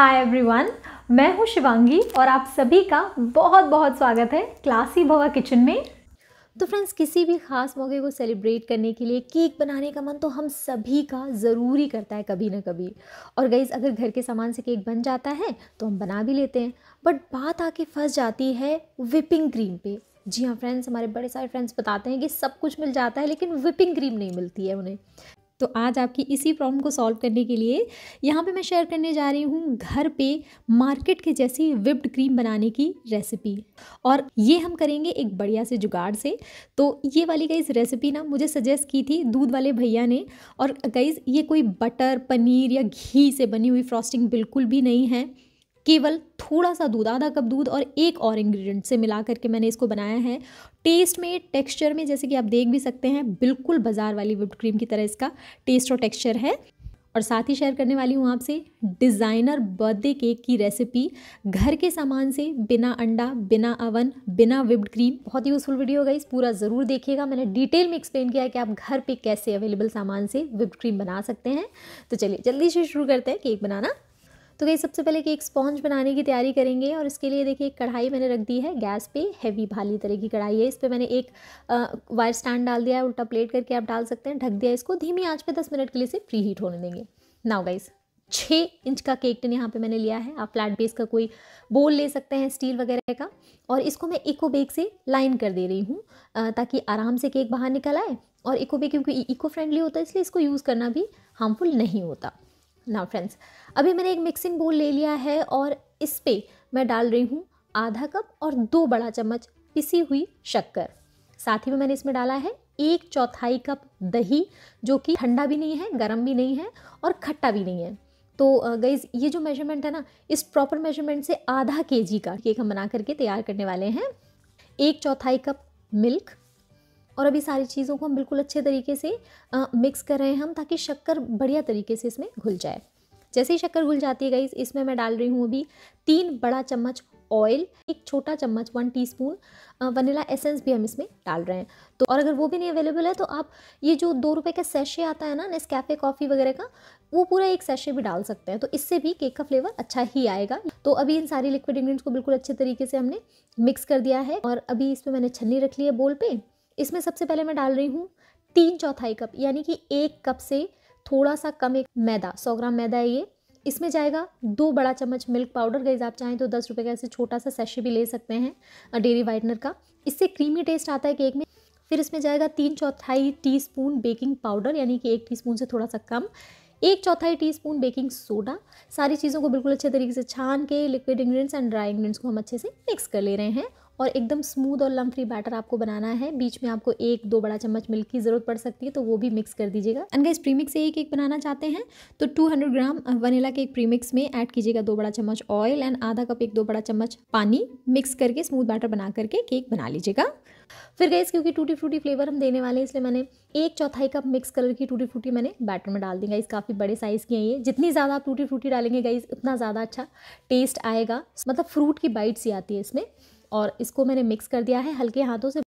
hi everyone मैं हूं शिवांगी और आप सभी का बहुत बहुत स्वागत है क्लासी भवा किचन में तो फ्रेंड्स किसी भी ख़ास मौके को सेलिब्रेट करने के लिए केक बनाने का मन तो हम सभी का ज़रूरी करता है कभी ना कभी और गईज़ अगर घर के सामान से केक बन जाता है तो हम बना भी लेते हैं बट बात आके फंस जाती है विपिंग क्रीम पे जी हाँ फ्रेंड्स हमारे बड़े सारे फ्रेंड्स बताते हैं कि सब कुछ मिल जाता है लेकिन विपिंग क्रीम नहीं मिलती है उन्हें तो आज आपकी इसी प्रॉब्लम को सॉल्व करने के लिए यहाँ पे मैं शेयर करने जा रही हूँ घर पे मार्केट के जैसी विप्ड क्रीम बनाने की रेसिपी और ये हम करेंगे एक बढ़िया से जुगाड़ से तो ये वाली गई रेसिपी ना मुझे सजेस्ट की थी दूध वाले भैया ने और गई ये कोई बटर पनीर या घी से बनी हुई फ्रॉस्टिंग बिल्कुल भी नहीं है केवल थोड़ा सा दूध आधा कप दूध और एक और इंग्रेडिएंट से मिला करके मैंने इसको बनाया है टेस्ट में टेक्सचर में जैसे कि आप देख भी सकते हैं बिल्कुल बाजार वाली विप्ड क्रीम की तरह इसका टेस्ट और टेक्सचर है और साथ ही शेयर करने वाली हूँ आपसे डिज़ाइनर बर्थडे केक की रेसिपी घर के सामान से बिना अंडा बिना अवन बिना विप्ड क्रीम बहुत ही यूज़फुल वीडियो गई पूरा ज़रूर देखिएगा मैंने डिटेल में एक्सप्लेन किया है कि आप घर पे कैसे अवेलेबल सामान से विप्ड क्रीम बना सकते हैं तो चलिए जल्दी से शुरू करते हैं केक बनाना तो गई सबसे पहले एक स्पॉन्ज बनाने की तैयारी करेंगे और इसके लिए देखिए एक कढ़ाई मैंने रख दी है गैस पे हैवी भाली तरह की कढ़ाई है इस पर मैंने एक वायर स्टैंड डाल दिया है उल्टा प्लेट करके आप डाल सकते हैं ढक दिया इसको धीमी आँच पर दस मिनट के लिए इसे प्री हीट होने देंगे नाउ गाइज़ छः इंच का केक टिन यहाँ पे मैंने लिया है आप फ्लैट बेस का कोई बोल ले सकते हैं स्टील वगैरह का और इसको मैं इको बेग से लाइन कर दे रही हूँ ताकि आराम से केक बाहर निकल आए और इको बेग क्योंकि इको फ्रेंडली होता है इसलिए इसको यूज़ करना भी हार्मफुल नहीं होता ना फ्रेंड्स अभी मैंने एक मिक्सिंग बोल ले लिया है और इस पर मैं डाल रही हूँ आधा कप और दो बड़ा चम्मच पिसी हुई शक्कर साथ ही में मैंने इसमें डाला है एक चौथाई कप दही जो कि ठंडा भी नहीं है गर्म भी नहीं है और खट्टा भी नहीं है तो गईज ये जो मेजरमेंट है ना इस प्रॉपर मेजरमेंट से आधा के जी का केक हम बना करके तैयार करने वाले हैं एक चौथाई कप मिल्क और अभी सारी चीज़ों को हम बिल्कुल अच्छे तरीके से आ, मिक्स कर रहे हैं हम ताकि शक्कर बढ़िया तरीके से इसमें घुल जाए जैसे ही शक्कर घुल जाती है गई इसमें मैं डाल रही हूँ अभी तीन बड़ा चम्मच ऑयल एक छोटा चम्मच वन टीस्पून वनीला एसेंस भी हम इसमें डाल रहे हैं तो और अगर वो भी नहीं अवेलेबल है तो आप ये जो दो रुपए का सेशे आता है ना कैफे कॉफ़ी वगैरह का वो पूरा एक सेशे भी डाल सकते हैं तो इससे भी केक का फ्लेवर अच्छा ही आएगा तो अभी इन सारी लिक्विड इंग्रीडियंट्स को बिल्कुल अच्छे तरीके से हमने मिक्स कर दिया है और अभी इसमें मैंने छन्नी रख ली है बोल पर इसमें सबसे पहले मैं डाल रही हूँ तीन चौथाई कप यानी कि एक कप से थोड़ा सा कम एक मैदा सौ ग्राम मैदा है ये इसमें जाएगा दो बड़ा चम्मच मिल्क पाउडर गैस आप चाहें तो दस रुपये का ऐसे छोटा सा सेशे भी ले सकते हैं डेरी वाइटनर का इससे क्रीमी टेस्ट आता है केक में फिर इसमें जाएगा तीन चौथाई टीस्पून बेकिंग पाउडर यानी कि एक टीस्पून से थोड़ा सा कम एक चौथाई टीस्पून बेकिंग सोडा सारी चीज़ों को बिल्कुल अच्छे तरीके से छान के liquid ingredients and dry ingredients को हम अच्छे से मिक्स कर ले रहे हैं और एकदम स्मूथ और लम्फ्री बैटर आपको बनाना है बीच में आपको एक दो बड़ा चम्मच मिल्क की ज़रूरत पड़ सकती है तो वो भी मिक्स कर दीजिएगा एंड इस प्रीमिक्स से ही केक बनाना चाहते हैं तो 200 ग्राम वनीला केक प्रीमिक्स में ऐड कीजिएगा दो बड़ा चम्मच ऑयल एंड आधा कप एक दो बड़ा चम्मच पानी मिक्स करके स्मूथ बैटर बना करके केक बना लीजिएगा फिर गैस क्योंकि टूटी फ्रूटी फ्लेवर हम देने वाले हैं इसलिए मैंने एक चौथाई कप मिक्स कलर की टूटी फ्रूटी मैंने बैटर में डाल दी गाइस काफ़ी बड़े साइज़ की है ये जितनी ज़्यादा आप टूटी फ्रूटी डालेंगे गाइस उतना ज़्यादा अच्छा टेस्ट आएगा मतलब फ्रूट की बाइट्स ही आती है इसमें और इसको मैंने मिक्स कर दिया है हल्के हाथों से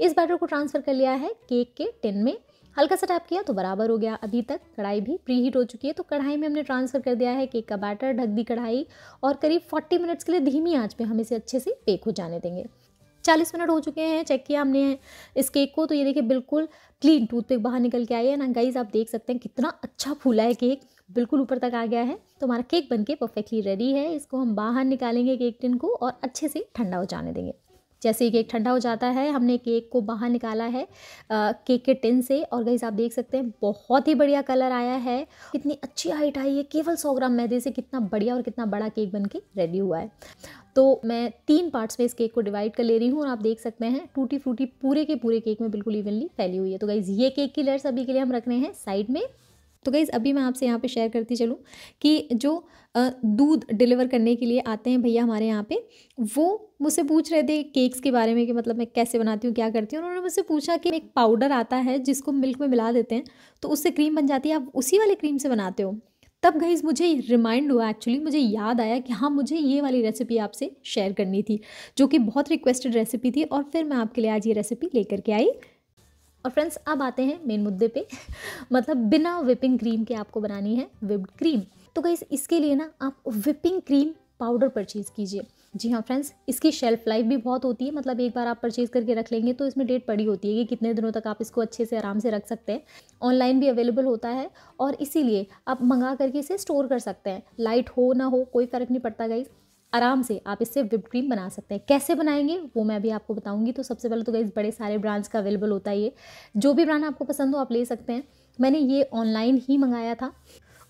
इस बैटर को ट्रांसफ़र कर लिया है केक के टिन में हल्का सा टैप किया तो बराबर हो गया अभी तक कढ़ाई भी प्री हीट हो चुकी है तो कढ़ाई में हमने ट्रांसफ़र कर दिया है केक का बैटर ढक दी कढ़ाई और करीब 40 मिनट्स के लिए धीमी आंच पे हम इसे अच्छे से पेक हो जाने देंगे 40 मिनट हो चुके हैं चेक किया हमने इस केक को तो ये देखिए बिल्कुल क्लीन टूथपिक बाहर निकल के आई है ना गाइज आप देख सकते हैं कितना अच्छा फूला है केक बिल्कुल ऊपर तक आ गया है तो हमारा केक बनके परफेक्टली रेडी है इसको हम बाहर निकालेंगे केक टिन को और अच्छे से ठंडा हो जाने देंगे जैसे ही केक ठंडा हो जाता है हमने केक को बाहर निकाला है आ, केक के टिन से और गई आप देख सकते हैं बहुत ही बढ़िया कलर आया है कितनी अच्छी हाइट आई है केवल सौ ग्राम मैदे से कितना बढ़िया और कितना बड़ा केक बन के रेडी हुआ है तो मैं तीन पार्ट्स में इस केक को डिवाइड कर ले रही हूँ और आप देख सकते हैं टूटी फ्रूटी पूरे के पूरे केक में बिल्कुल इवनली फैली हुई है तो गाइज़ ये केक की लेयर्स अभी के लिए हम रख रहे हैं साइड में तो गईज़ अभी मैं आपसे यहाँ पे शेयर करती चलूँ कि जो दूध डिलीवर करने के लिए आते हैं भैया हमारे यहाँ पे वो मुझसे पूछ रहे थे केक्स के बारे में कि मतलब मैं कैसे बनाती हूँ क्या करती हूँ उन्होंने मुझसे पूछा कि एक पाउडर आता है जिसको मिल्क में मिला देते हैं तो उससे क्रीम बन जाती है आप उसी वाले क्रीम से बनाते हो तब गईज मुझे रिमाइंड हुआ एक्चुअली मुझे याद आया कि हाँ मुझे ये वाली रेसिपी आपसे शेयर करनी थी जो कि बहुत रिक्वेस्टेड रेसिपी थी और फिर मैं आपके लिए आज ये रेसिपी लेकर के आई और फ्रेंड्स अब आते हैं मेन मुद्दे पे मतलब बिना विपिंग क्रीम के आपको बनानी है विप्ड क्रीम तो गई इसके लिए ना आप विपिंग क्रीम पाउडर परचेज़ कीजिए जी हाँ फ्रेंड्स इसकी शेल्फ़ लाइफ भी बहुत होती है मतलब एक बार आप परचेज़ करके रख लेंगे तो इसमें डेट पड़ी होती है कि कितने दिनों तक आप इसको अच्छे से आराम से रख सकते हैं ऑनलाइन भी अवेलेबल होता है और इसीलिए आप मंगा करके इसे स्टोर कर सकते हैं लाइट हो ना हो कोई फ़र्क नहीं पड़ता गाइज़ आराम से आप इससे विप क्रीम बना सकते हैं कैसे बनाएंगे वो मैं अभी आपको बताऊंगी तो सबसे पहले तो गई बड़े सारे ब्रांड्स का अवेलेबल होता है ये जो भी ब्रांड आपको पसंद हो आप ले सकते हैं मैंने ये ऑनलाइन ही मंगाया था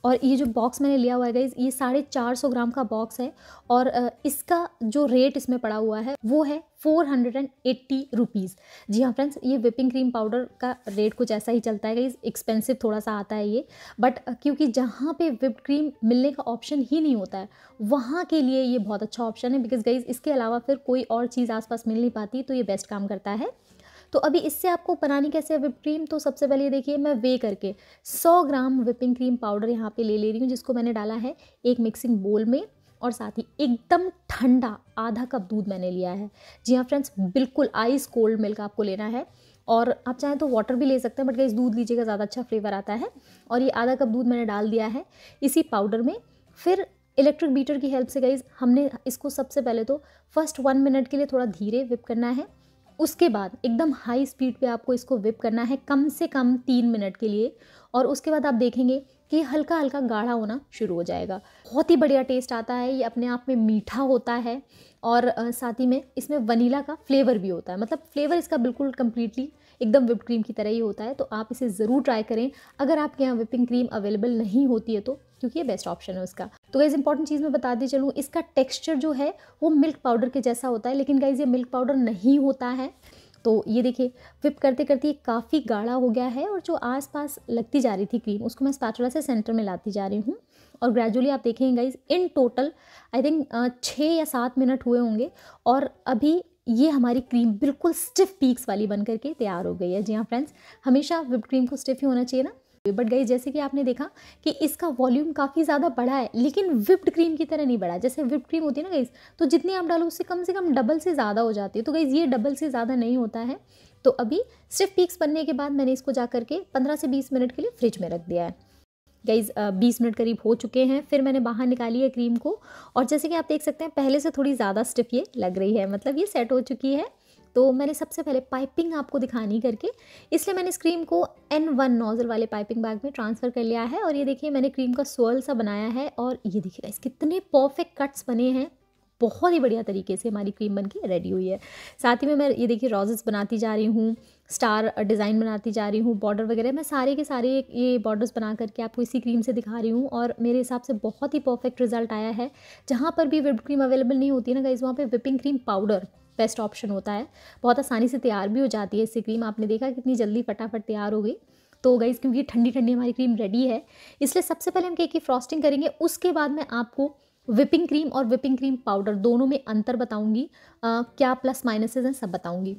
और ये जो बॉक्स मैंने लिया हुआ है गाइज़ ये साढ़े चार सौ ग्राम का बॉक्स है और इसका जो रेट इसमें पड़ा हुआ है वो है four hundred and eighty rupees जी हाँ फ्रेंड्स ये विपिंग क्रीम पाउडर का रेट कुछ ऐसा ही चलता है गाइज एक्सपेंसिव थोड़ा सा आता है ये बट क्योंकि जहाँ पे विप क्रीम मिलने का ऑप्शन ही नहीं होता है वहाँ के लिए ये बहुत अच्छा ऑप्शन है बिकॉज गाइज इसके अलावा फिर कोई और चीज़ आसपास मिल नहीं पाती तो ये बेस्ट काम करता है तो अभी इससे आपको बनानी कैसे है विप क्रीम तो सबसे पहले देखिए मैं वे करके सौ ग्राम विपिंग क्रीम पाउडर यहाँ पर ले ले रही हूँ जिसको मैंने डाला है एक मिक्सिंग बोल में और साथ ही एकदम ठंडा आधा कप दूध मैंने लिया है जी हाँ फ्रेंड्स बिल्कुल आइस कोल्ड मिल्क आपको लेना है और आप चाहें तो वाटर भी ले सकते हैं बट इस दूध लीजिएगा ज़्यादा अच्छा फ्लेवर आता है और ये आधा कप दूध मैंने डाल दिया है इसी पाउडर में फिर इलेक्ट्रिक बीटर की हेल्प से गई हमने इसको सबसे पहले तो फर्स्ट वन मिनट के लिए थोड़ा धीरे विप करना है उसके बाद एकदम हाई स्पीड पे आपको इसको विप करना है कम से कम तीन मिनट के लिए और उसके बाद आप देखेंगे कि हल्का हल्का गाढ़ा होना शुरू हो जाएगा बहुत ही बढ़िया टेस्ट आता है ये अपने आप में मीठा होता है और साथ ही में इसमें वनीला का फ्लेवर भी होता है मतलब फ्लेवर इसका बिल्कुल कम्प्लीटली एकदम विप क्रीम की तरह ही होता है तो आप इसे ज़रूर ट्राई करें अगर आपके यहाँ विपिंग क्रीम अवेलेबल नहीं होती है तो क्योंकि ये बेस्ट ऑप्शन है उसका तो गाइज़ इंपॉर्टेंट चीज़ मैं बता दी चलूँ इसका टेक्स्चर जो है वो मिल्क पाउडर के जैसा होता है लेकिन गाइज़ ये मिल्क पाउडर नहीं होता है तो ये देखिए विप करते करते ये काफ़ी गाढ़ा हो गया है और जो आसपास लगती जा रही थी क्रीम उसको मैं स्पाचुला से सेंटर में लाती जा रही हूँ और ग्रेजुअली आप देखेंगे guys in total I think छः या सात मिनट हुए होंगे और अभी ये हमारी क्रीम बिल्कुल स्टिफ पीक्स वाली बन करके तैयार हो गई है जी हाँ फ्रेंड्स हमेशा विप क्रीम को स्टिफ ही होना चाहिए ना बट गई जैसे कि आपने देखा कि इसका वॉल्यूम काफ़ी ज़्यादा बढ़ा है लेकिन विप्ड क्रीम की तरह नहीं बढ़ा जैसे विप्ड क्रीम होती है ना गई तो जितनी आप डालो उससे कम से कम डबल से ज़्यादा हो जाती है तो गई ये डबल से ज़्यादा नहीं होता है तो अभी सिर्फ पीक्स बनने के बाद मैंने इसको जा करके पंद्रह से बीस मिनट के लिए फ्रिज में रख दिया है गाइज uh, बीस मिनट करीब हो चुके हैं फिर मैंने बाहर निकाली है क्रीम को और जैसे कि आप देख सकते हैं पहले से थोड़ी ज़्यादा स्टिफ ये लग रही है मतलब ये सेट हो चुकी है तो मैंने सबसे पहले पाइपिंग आपको दिखानी करके इसलिए मैंने इस क्रीम को एन वन नोज़ल वाले पाइपिंग बैग में ट्रांसफ़र कर लिया है और ये देखिए मैंने क्रीम का सोअल सा बनाया है और ये देखिएगा इस कितने परफेक्ट कट्स बने हैं बहुत ही बढ़िया तरीके से हमारी क्रीम बन के रेडी हुई है साथ ही में मैं ये देखिए रोजेस बनाती जा रही हूँ स्टार डिज़ाइन बनाती जा रही हूँ बॉर्डर वगैरह मैं सारे के सारे ये बॉर्डर्स बना करके आपको इसी क्रीम से दिखा रही हूँ और मेरे हिसाब से बहुत ही परफेक्ट रिजल्ट आया है जहाँ पर भी विप क्रीम अवेलेबल नहीं होती है ना गाइज़ वहाँ पर whipping cream powder best option होता है बहुत आसानी से तैयार भी हो जाती है इसी क्रीम आपने देखा कितनी जल्दी फटाफट तैयार हो गई तो गाइज़ क्योंकि ठंडी ठंडी हमारी क्रीम रेडी है इसलिए सबसे पहले हम केक की फ्रॉस्टिंग करेंगे उसके बाद मैं आपको विपिंग क्रीम और विपिंग क्रीम पाउडर दोनों में अंतर बताऊंगी क्या प्लस माइनसेस हैं सब बताऊंगी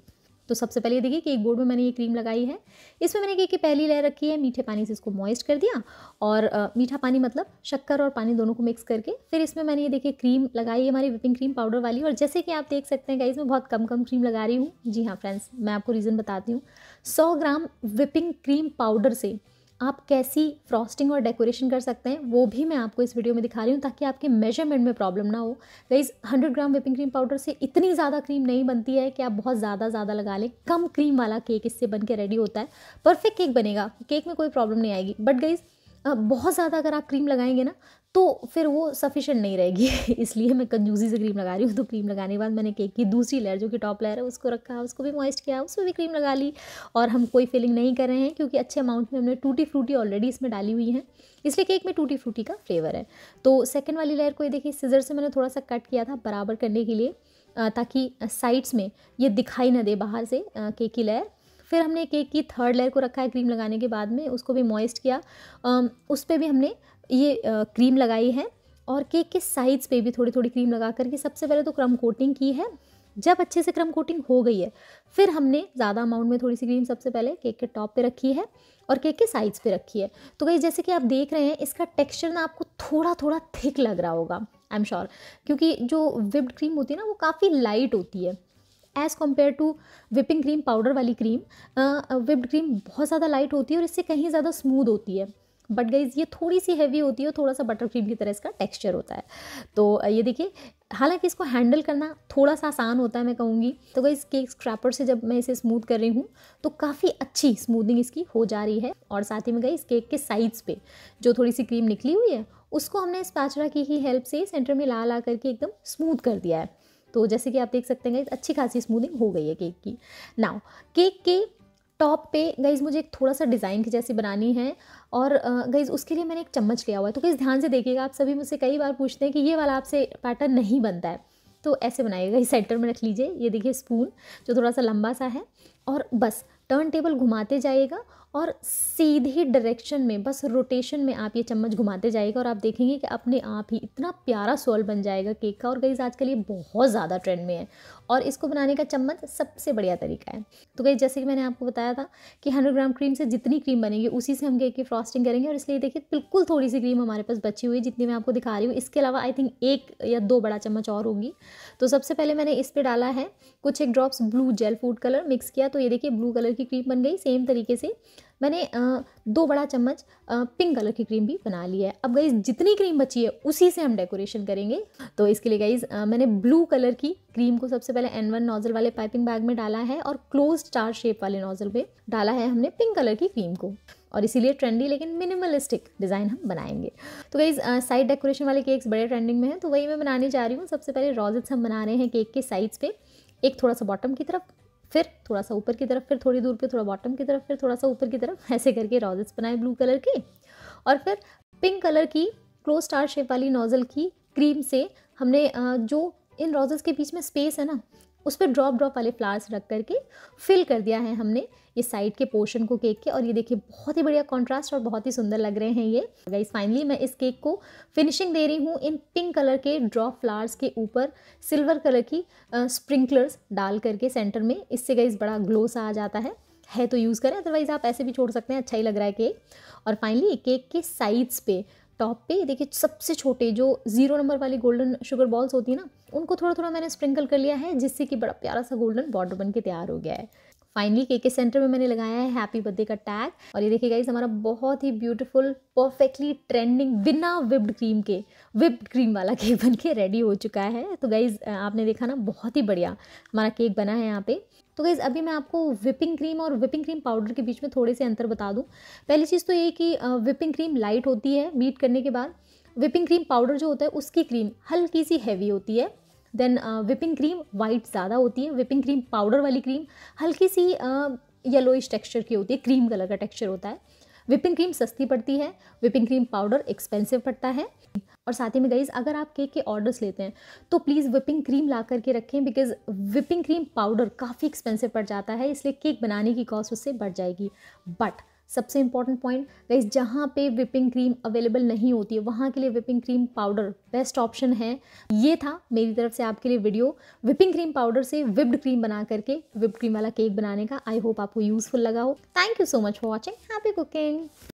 तो सबसे पहले देखिए कि एक बोर्ड में मैंने ये क्रीम लगाई है इसमें मैंने क्या कि पहली लेयर रखी है मीठे पानी से इसको मॉइस्ट कर दिया और आ, मीठा पानी मतलब शक्कर और पानी दोनों को मिक्स करके फिर इसमें मैंने ये देखिए क्रीम लगाई है हमारी विपिंग क्रीम पाउडर वाली और जैसे कि आप देख सकते हैं गाइज मैं बहुत कम कम क्रीम लगा रही हूँ जी हाँ फ्रेंड्स मैं आपको रीज़न बताती हूँ सौ ग्राम विपिंग क्रीम पाउडर से आप कैसी फ्रॉस्टिंग और डेकोरेशन कर सकते हैं वो भी मैं आपको इस वीडियो में दिखा रही हूँ ताकि आपके मेजरमेंट में प्रॉब्लम ना हो guys hundred gram whipping cream powder से इतनी ज़्यादा क्रीम नहीं बनती है कि आप बहुत ज़्यादा ज़्यादा लगा लें कम क्रीम वाला केक इससे बन के रेडी होता है परफेक्ट केक बनेगा केक में कोई प्रॉब्लम नहीं आएगी बट गाइज़ बहुत ज़्यादा अगर आप क्रीम लगाएंगे ना तो फिर वो सफिशेंट नहीं रहेगी इसलिए मैं कंजूसी से क्रीम लगा रही हूँ तो क्रीम लगाने के बाद मैंने केक की दूसरी लेयर जो कि टॉप लेयर है उसको रखा उसको भी मॉइस्ट किया उसमें भी क्रीम लगा ली और हम कोई फिलिंग नहीं कर रहे हैं क्योंकि अच्छे अमाउंट में हमने टूटी फ्रूटी ऑलरेडी इसमें डाली हुई है इसलिए केक में टूटी फ्रूटी का फ्लेवर है तो सेकेंड वाली लेयर को ये देखिए सीजर से मैंने थोड़ा सा कट किया था बराबर करने के लिए ताकि साइड्स में ये दिखाई ना दे बाहर से केक की लेयर फिर हमने केक की थर्ड लेयर को रखा है क्रीम लगाने के बाद में उसको भी मॉइस्ट किया उस पर भी हमने ये क्रीम लगाई है और केक के साइज़ पे भी थोड़ी थोड़ी क्रीम लगा करके सबसे पहले तो क्रम कोटिंग की है जब अच्छे से क्रम कोटिंग हो गई है फिर हमने ज़्यादा अमाउंट में थोड़ी सी क्रीम सबसे पहले केक के टॉप पे रखी है और केक के साइज़ पे रखी है तो भाई जैसे कि आप देख रहे हैं इसका टेक्सचर ना आपको थोड़ा थोड़ा थिक लग रहा होगा आई एम श्योर क्योंकि जो विप्ड क्रीम होती है ना वो काफ़ी लाइट होती है as compare to whipping cream powder वाली क्रीम विप्ड क्रीम बहुत ज़्यादा लाइट होती है और इससे कहीं ज़्यादा स्मूद होती है बट गाइज ये थोड़ी सी हैवी होती है थोड़ा सा बटर क्रीम की तरह इसका टेक्सचर होता है तो ये देखिए हालांकि इसको हैंडल करना थोड़ा सा आसान होता है मैं कहूँगी तो गाइज केक स्क्रैपर से जब मैं इसे स्मूथ कर रही हूँ तो काफ़ी अच्छी स्मूदिंग इसकी हो जा रही है और साथ ही में इस केक के साइज़ पे जो थोड़ी सी क्रीम निकली हुई है उसको हमने इस पाचरा की ही हेल्प से सेंटर में ला ला करके एकदम स्मूथ कर दिया है तो जैसे कि आप देख सकते हैं अच्छी खासी स्मूदिंग हो गई है केक की नाउ केक के टॉप पे गईज़ मुझे एक थोड़ा सा डिज़ाइन की जैसी बनानी है और गईज़ उसके लिए मैंने एक चम्मच लिया हुआ है तो गईज़ ध्यान से देखिएगा आप सभी मुझसे कई बार पूछते हैं कि ये वाला आपसे पैटर्न नहीं बनता है तो ऐसे बनाइएगा इस सेंटर में रख लीजिए ये देखिए स्पून जो थोड़ा सा लंबा सा है और बस टर्न टेबल घुमाते जाइएगा और सीधे डायरेक्शन में बस रोटेशन में आप ये चम्मच घुमाते जाएगा और आप देखेंगे कि अपने आप ही इतना प्यारा सोल बन जाएगा केक का और गईज़ आजकल ये बहुत ज़्यादा ट्रेंड में है और इसको बनाने का चम्मच सबसे बढ़िया तरीका है तो गई जैसे कि मैंने आपको बताया था कि हंड्रेड ग्राम क्रीम से जितनी क्रीम बनेगी उसी से हम केक की फ्रॉस्टिंग करेंगे और इसलिए देखिए बिल्कुल थोड़ी सी क्रीम हमारे पास बची हुई जितनी मैं आपको दिखा रही हूँ इसके अलावा आई थिंक एक या दो बड़ा चम्मच और होगी तो सबसे पहले मैंने इस पर डाला है कुछ एक drops blue gel food colour mix किया तो ये देखिए ब्लू कलर की क्रीम बन गई सेम तरीके से मैंने दो बड़ा चम्मच पिंक कलर की क्रीम भी बना ली है अब गई जितनी क्रीम बची है उसी से हम डेकोरेशन करेंगे तो इसके लिए गई मैंने ब्लू कलर की क्रीम को सबसे पहले एन वन नोजल वाले पाइपिंग बैग में डाला है और क्लोज स्टार शेप वाले नोजल में डाला है हमने पिंक कलर की क्रीम को और इसीलिए ट्रेंडी लेकिन मिनिमलिस्टिक डिज़ाइन हम बनाएंगे तो गईज साइड डेकोरेशन वाले केक्स बड़े ट्रेंडिंग में हैं तो वही मैं बनाने जा रही हूँ सबसे पहले रॉजेट्स हम बना रहे हैं केक के साइड्स पे एक थोड़ा सा बॉटम की तरफ फिर थोड़ा सा ऊपर की तरफ फिर थोड़ी दूर पे थोड़ा बॉटम की तरफ फिर थोड़ा सा ऊपर की तरफ ऐसे करके रॉजेस बनाए ब्लू कलर के और फिर पिंक कलर की क्लोज स्टार शेप वाली नोज़ल की क्रीम से हमने जो इन रॉजेस के बीच में स्पेस है ना उस पर ड्रॉप ड्रॉप वाले फ्लावर्स रख करके फिल कर दिया है हमने ये साइड के पोर्शन को केक के और ये देखिए बहुत ही बढ़िया कॉन्ट्रास्ट और बहुत ही सुंदर लग रहे हैं ये गाइस फाइनली मैं इस केक को फिनिशिंग दे रही हूँ इन पिंक कलर के ड्रॉप फ्लावर्स के ऊपर सिल्वर कलर की स्प्रिंकलर्स डाल करके सेंटर में इससे गाइस बड़ा ग्लो सा आ जाता है है तो यूज़ करें अदरवाइज़ आप ऐसे भी छोड़ सकते हैं अच्छा ही लग रहा है केक और फाइनली केक के साइड्स पे टॉप पे देखिए सबसे छोटे जो ज़ीरो नंबर वाली गोल्डन शुगर बॉल्स होती है ना उनको थोड़ा थोड़ा मैंने स्प्रिंकल कर लिया है जिससे कि बड़ा प्यारा सा गोल्डन बॉर्डर बन के तैयार हो गया है फाइनली केके के सेंटर में मैंने लगाया है हैप्पी बर्थडे का टैग और ये देखिए गाइज हमारा बहुत ही ब्यूटीफुल परफेक्टली ट्रेंडिंग बिना विप्ड क्रीम के विप्ड क्रीम वाला केक बन के रेडी हो चुका है तो गाइज आपने देखा ना बहुत ही बढ़िया हमारा केक बना है यहाँ पे तो गाइज़ अभी मैं आपको विपिंग क्रीम और विपिंग क्रीम पाउडर के बीच में थोड़े से अंतर बता दूँ पहली चीज़ तो ये कि विपिंग क्रीम लाइट होती है बीट करने के बाद विपिंग क्रीम पाउडर जो होता है उसकी क्रीम हल्की सी हैवी होती है देन विपिंग क्रीम वाइट ज़्यादा होती है विपिंग क्रीम पाउडर वाली क्रीम हल्की सी येलोइश टेक्सचर की होती है क्रीम कलर का टेक्सचर होता है विपिंग क्रीम सस्ती पड़ती है विपिंग क्रीम पाउडर एक्सपेंसिव पड़ता है और साथ ही में गईज अगर आप केक के ऑर्डर्स लेते हैं तो प्लीज़ विपिंग क्रीम ला करके रखें बिकॉज विपिंग क्रीम पाउडर काफ़ी एक्सपेंसिव पड़ जाता है इसलिए केक बनाने की कॉस्ट उससे बढ़ जाएगी बट सबसे इंपॉर्टेंट पॉइंट गाइज जहाँ पे विपिंग क्रीम अवेलेबल नहीं होती है वहाँ के लिए whipping cream powder best option है ये था मेरी तरफ से आपके लिए वीडियो विपिंग क्रीम पाउडर से विप्ड क्रीम बना करके विप्ड क्रीम वाला केक बनाने का आई होप आपको यूजफुल लगा हो thank you so much for watching happy cooking